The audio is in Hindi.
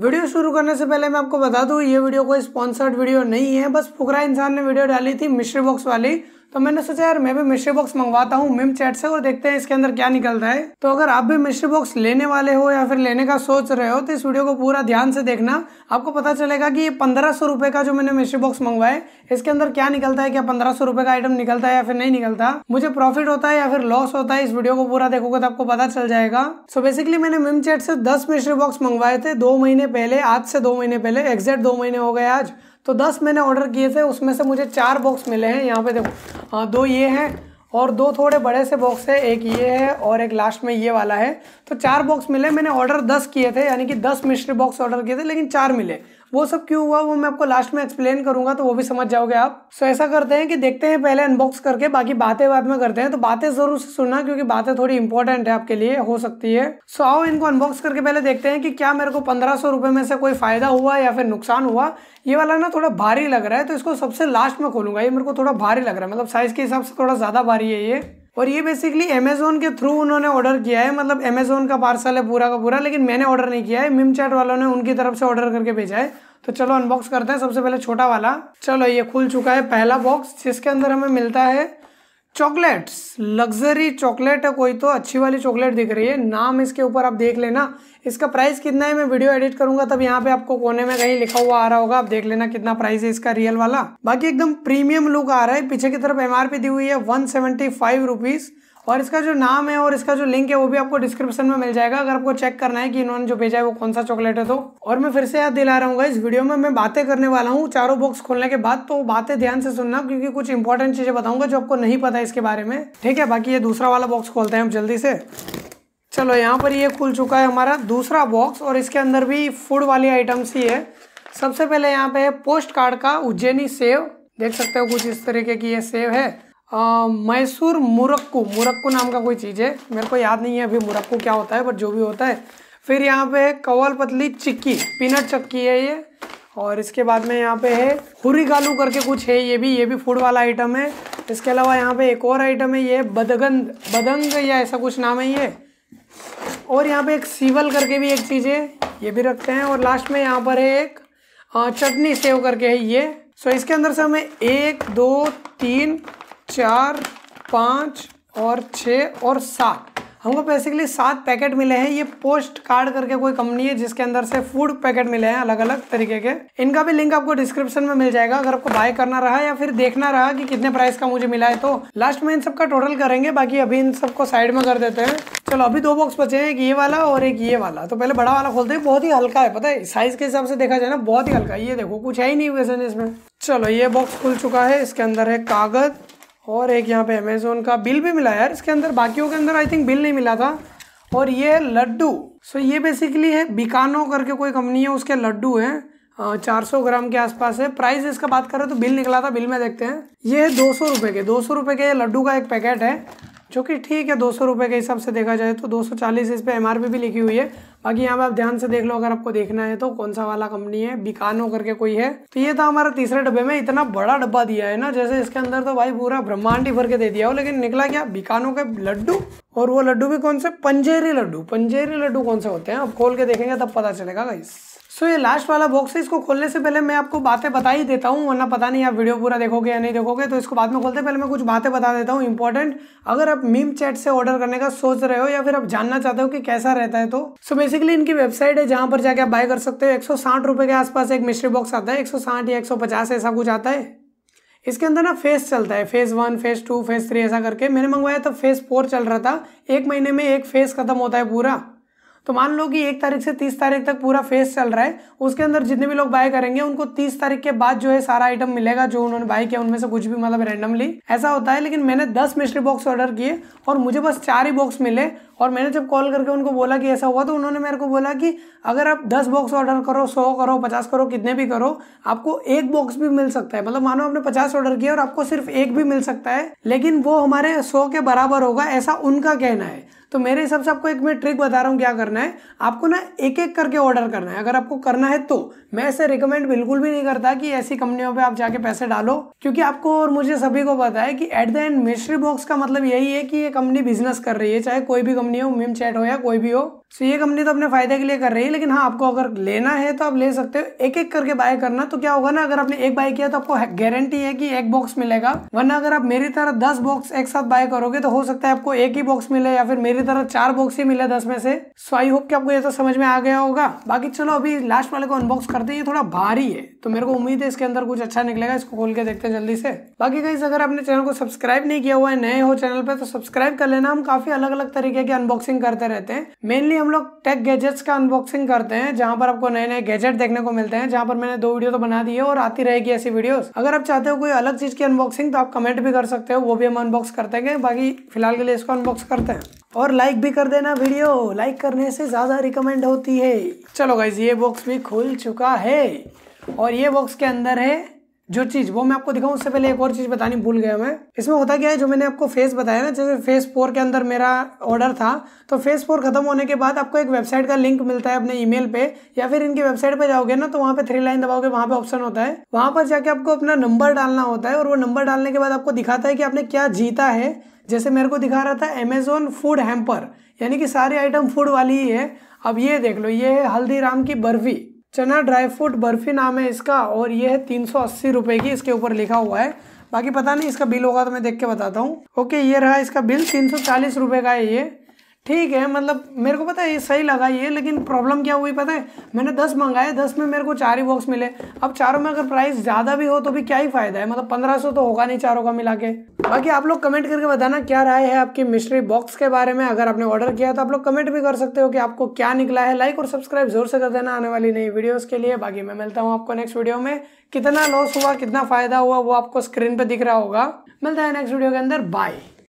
वीडियो शुरू करने से पहले मैं आपको बता दूं ये वीडियो कोई स्पॉन्सर्ड वीडियो नहीं है बस फुकरा इंसान ने वीडियो डाली थी मिश्री बॉक्स वाली तो मैंने सोचा यार मैं भी मिस्ट्री बॉक्स मंगवाता हूँ मिम चैट से और देखते हैं इसके अंदर क्या निकलता है तो अगर आप भी मिस्ट्री बॉक्स लेने वाले हो या फिर लेने का सोच रहे हो तो इस वीडियो को पूरा ध्यान से देखना आपको पता चलेगा कि ये पंद्रह सौ रुपए का जो मैंने मिस्ट्री बॉक्स मंगवाए इसके अंदर क्या निकलता है क्या पंद्रह सौ रुपए का आइटम निकलता है या फिर नहीं निकलता मुझे प्रॉफिट होता है या फिर लॉस होता है इस वीडियो को पूरा देखोगे तो आपको पता चल जाएगा सो बेसिकली मैंने मिम चैट से दस मिस्ट्री बॉक्स मंगवाए थे दो महीने पहले आज से दो महीने पहले एग्जैक्ट दो महीने हो गए आज तो दस मैंने ऑर्डर किए थे उसमें से मुझे चार बॉक्स मिले हैं यहाँ पे देखो हाँ दो ये हैं और दो थोड़े बड़े से बॉक्स है एक ये है और एक लास्ट में ये वाला है तो चार बॉक्स मिले मैंने ऑर्डर दस किए थे यानी कि दस मिश्री बॉक्स ऑर्डर किए थे लेकिन चार मिले वो सब क्यों हुआ वो मैं आपको लास्ट में एक्सप्लेन करूंगा तो वो भी समझ जाओगे आप सो ऐसा करते हैं कि देखते हैं पहले अनबॉक्स करके बाकी बातें बाद में करते हैं तो बातें जरूर से सुनना क्योंकि बातें थोड़ी इंपॉर्टेंट है आपके लिए हो सकती है सो आओ इनको अनबॉक्स करके पहले देखते हैं कि क्या मेरे को पंद्रह सौ रुपये में से कोई फायदा हुआ या फिर नुकसान हुआ ये वाला ना थोड़ा भारी लग रहा है तो इसको सबसे लास्ट में खोलूंगा ये मेरे को थोड़ा भारी लग रहा है मतलब साइज के हिसाब से थोड़ा ज़्यादा भारी है ये और ये बेसिकली अमेजोन के थ्रू उन्होंने ऑर्डर किया है मतलब अमेजोन का पार्सल है पूरा का पूरा लेकिन मैंने ऑर्डर नहीं किया है मिम चैट वालों ने उनकी तरफ से ऑर्डर करके भेजा है तो चलो अनबॉक्स करते हैं सबसे पहले छोटा वाला चलो ये खुल चुका है पहला बॉक्स जिसके अंदर हमें मिलता है चॉकलेट्स लग्जरी चॉकलेट है कोई तो अच्छी वाली चॉकलेट दिख रही है नाम इसके ऊपर आप देख लेना इसका प्राइस कितना है मैं वीडियो एडिट करूंगा तब यहाँ पे आपको कोने में कहीं लिखा हुआ आ रहा होगा आप देख लेना कितना प्राइस है इसका रियल वाला बाकी एकदम प्रीमियम लुक आ रहा है पीछे की तरफ एमआरपी दी हुई है वन सेवेंटी फाइव और इसका जो नाम है और इसका जो लिंक है वो भी आपको डिस्क्रिप्शन में मिल जाएगा अगर आपको चेक करना है कि इन्होंने जो भेजा है वो कौन सा चॉकलेट है तो और मैं फिर से याद दिला रहा हूँ इस वीडियो में मैं बातें करने वाला हूँ चारों बॉक्स खोलने के बाद तो बातें ध्यान से सुनना क्योंकि कुछ इंपॉर्टेंट चीजें बताऊंगा जो आपको नहीं पता इसके बारे में ठीक है बाकी ये दूसरा वाला बॉक्स खोलते हैं हम जल्दी से चलो यहाँ पर ये खुल चुका है हमारा दूसरा बॉक्स और इसके अंदर भी फूड वाली आइटम्स ही है सबसे पहले यहाँ पे है पोस्ट कार्ड का उज्जैनी सेव देख सकते हो कुछ इस तरीके की ये सेव है मैसूर मुरक्कू मुरक्कू नाम का कोई चीज़ है मेरे को याद नहीं है अभी मुरक्कू क्या होता है बट जो भी होता है फिर यहाँ पे है कवल पतली चिक्की पीनट चक्की है ये और इसके बाद में यहाँ पे है हुरी गालू करके कुछ है ये भी ये भी फूड वाला आइटम है इसके अलावा यहाँ पे एक और आइटम है ये बदगंद बदंग या ऐसा कुछ नाम है ये और यहाँ पे एक सीवल करके भी एक चीज़ है ये भी रखते हैं और लास्ट में यहाँ पर है एक चटनी सेव करके है ये सो इसके अंदर से हमें एक दो तीन चार पाँच और छः और सात हमको बेसिकली सात पैकेट मिले हैं ये पोस्ट कार्ड करके कोई कंपनी है जिसके अंदर से फूड पैकेट मिले हैं अलग अलग तरीके के इनका भी लिंक आपको डिस्क्रिप्शन में मिल जाएगा अगर आपको बाय करना रहा या फिर देखना रहा कि कितने प्राइस का मुझे मिला है तो लास्ट में इन सबका टोटल करेंगे बाकी अभी इन सबको साइड में कर देते हैं चलो अभी दो बॉक्स बचे हैं एक ये वाला और एक ये वाला तो पहले बड़ा वाला खोलते हैं बहुत ही हल्का है पता है साइज के हिसाब से देखा जाए ना बहुत ही हल्का ये देखो कुछ है ही नहीं वैसे इसमें चलो ये बॉक्स खुल चुका है इसके अंदर है कागज और एक यहाँ पे अमेजोन का बिल भी मिला यार इसके अंदर बाकियों के अंदर आई थिंक बिल नहीं मिला था और ये लड्डू सो ये बेसिकली है बिकानो करके कोई कंपनी है उसके लड्डू हैं चार सौ ग्राम के आसपास है प्राइस इसका बात करें तो बिल निकला था बिल में देखते हैं ये है दो सौ रुपये के दो सौ रुपये के लड्डू का एक पैकेट है जो कि ठीक है दो सौ के हिसाब से देखा जाए तो दो सौ चालीस इस पर एम भी लिखी हुई है बाकी यहाँ पे आप ध्यान से देख लो अगर आपको देखना है तो कौन सा वाला कंपनी है बिकानो करके कोई है तो ये था हमारा तीसरे डब्बे में इतना बड़ा डब्बा दिया है ना जैसे इसके अंदर तो भाई पूरा ब्रह्मांड ही भर के दे दिया हो लेकिन निकला क्या बिकानो के लड्डू और वो लड्डू भी कौन से पंजेरी लड्डू पंजेरी लड्डू कौन से होते हैं आप खोल के देखेंगे तब पता चलेगा इस सो so, ये लास्ट वाला बॉक्स है इसको खोलने से पहले मैं आपको बातें बता ही देता हूँ वरना पता नहीं आप वीडियो पूरा देखोगे या नहीं देखोगे तो इसको बाद में खोलते पहले मैं कुछ बातें बता देता हूँ इंपॉर्टेंट अगर आप मीम चैट से ऑर्डर करने का सोच रहे हो या फिर आप जानना चाहते हो कि कैसा रहता है तो सो so, बेसिकली इनकी वेबसाइट है जहाँ पर जाके आप बाय कर सकते हो एक सौ के आसपास एक मिस्ट्री बॉक्स आता है एक या एक ऐसा कुछ आता है इसके अंदर ना फेस चलता है phase one phase two phase three ऐसा करके मैंने मंगवाया था फेज फोर चल रहा था एक महीने में एक फेज खत्म होता है पूरा तो मान लो कि एक तारीख से तीस तारीख तक पूरा फेस चल रहा है उसके अंदर जितने भी लोग बाय करेंगे उनको तीस तारीख के बाद जो है सारा आइटम मिलेगा जो उन्होंने बाय किया उनमें से कुछ भी मतलब रैंडमली ऐसा होता है लेकिन मैंने दस मिस्ट्री बॉक्स ऑर्डर किए और मुझे बस चार ही बॉक्स मिले और मैंने जब कॉल करके उनको बोला कि ऐसा हुआ तो उन्होंने मेरे को बोला कि अगर आप दस बॉक्स ऑर्डर करो सौ करो पचास करो कितने भी करो आपको एक बॉक्स भी मिल सकता है मतलब मानो आपने पचास ऑर्डर किया और आपको सिर्फ एक भी मिल सकता है लेकिन वो हमारे सौ के बराबर होगा ऐसा उनका कहना है तो मेरे हिसाब से आपको एक मैं ट्रिक बता रहा हूँ क्या करना है आपको ना एक एक करके ऑर्डर करना है अगर आपको करना है तो मैं ऐसे रिकमेंड बिल्कुल भी नहीं करता कि ऐसी कंपनियों पे आप जाके पैसे डालो क्योंकि आपको और मुझे सभी को पता है कि at the end mystery box का मतलब यही है कि ये कंपनी बिजनेस कर रही है चाहे कोई भी कंपनी थंबनेल मीम चैट हो या कोई भी हो सो ये कंपनी तो अपने फ़ायदे के लिए कर रही है लेकिन हाँ आपको अगर लेना है तो आप ले सकते हो एक एक करके बाय करना तो क्या होगा ना अगर आपने एक बाय किया तो आपको गारंटी है कि एक बॉक्स मिलेगा वरना अगर आप मेरी तरह दस बॉक्स एक साथ बाय करोगे तो हो सकता है आपको एक ही बॉक्स मिले या फिर मेरी तरह चार बॉक्स ही मिले दस में से सो आई होप कि आपको ये तो समझ में आ गया होगा बाकी चलो अभी लास्ट वाले को अनबॉक्स करते हैं ये थोड़ा भारी है तो मेरे को उम्मीद है इसके अंदर कुछ अच्छा निकलेगा इसको खोल के देखते हैं जल्दी से बाकी कहीं अगर आपने चैनल को सब्सक्राइब नहीं किया हुआ है नए हो चैनल पर तो सब्सक्राइब कर लेना हम काफी अलग अलग तरीके की अनबॉक्सिंग करते रहते हैं मेनली ही हम लोग टेक गैजेट्स का अनबॉक्सिंग करते हैं जहाँ पर आपको नए नए गैजेट देखने को मिलते हैं जहाँ पर मैंने दो वीडियो तो बना दी है और आती रहेगी ऐसी वीडियोस अगर आप चाहते हो कोई अलग चीज़ की अनबॉक्सिंग तो आप कमेंट भी कर सकते हो वो भी हम अनबॉक्स करते हैं बाकी फिलहाल के लिए इसको अनबॉक्स करते हैं और लाइक भी कर देना वीडियो लाइक करने से ज़्यादा रिकमेंड होती है चलो गाइज ये बॉक्स भी खुल चुका है और ये बॉक्स के अंदर है जो चीज़ वो मैं आपको दिखाऊं उससे पहले एक और चीज़ बतानी भूल गया मैं इसमें होता क्या है जो मैंने आपको फेस बताया ना जैसे फेस फोर के अंदर मेरा ऑर्डर था तो फेस फोर खत्म होने के बाद आपको एक वेबसाइट का लिंक मिलता है अपने ईमेल पे या फिर इनकी वेबसाइट पे जाओगे ना तो वहाँ पे थ्री लाइन दबाओगे वहाँ पे ऑप्शन होता है वहाँ पर जाके आपको अपना नंबर डालना होता है और वो नंबर डालने के बाद आपको दिखाता है कि आपने क्या जीता है जैसे मेरे को दिखा रहा था अमेजोन फूड हैम्पर यानी कि सारे आइटम फूड वाली ही है अब ये देख लो ये है हल्दीराम की बर्फी चना ड्राई फ्रूट बर्फी नाम है इसका और ये है तीन सौ अस्सी रुपये की इसके ऊपर लिखा हुआ है बाकी पता नहीं इसका बिल होगा तो मैं देख के बताता हूँ ओके ये रहा इसका बिल तीन सौ चालीस रुपये का है ये ठीक है मतलब मेरे को पता है ये सही लगा ये लेकिन प्रॉब्लम क्या हुई पता है मैंने दस मंगाए दस में मेरे को चार ही बॉक्स मिले अब चारों में अगर प्राइस ज़्यादा भी हो तो भी क्या ही फ़ायदा है मतलब पंद्रह सौ तो होगा नहीं चारों का मिला के बाकी आप लोग कमेंट करके बताना क्या राय है आपकी मिस्ट्री बॉक्स के बारे में अगर आपने ऑर्डर किया तो आप लोग कमेंट भी कर सकते हो कि आपको क्या निकला है लाइक और सब्सक्राइब जरूर से कर देना आने वाली नई वीडियोज़ के लिए बाकी मैं मिलता हूँ आपको नेक्स्ट वीडियो में कितना लॉस हुआ कितना फ़ायदा हुआ वो आपको स्क्रीन पर दिख रहा होगा मिलता है नेक्स्ट वीडियो के अंदर बाय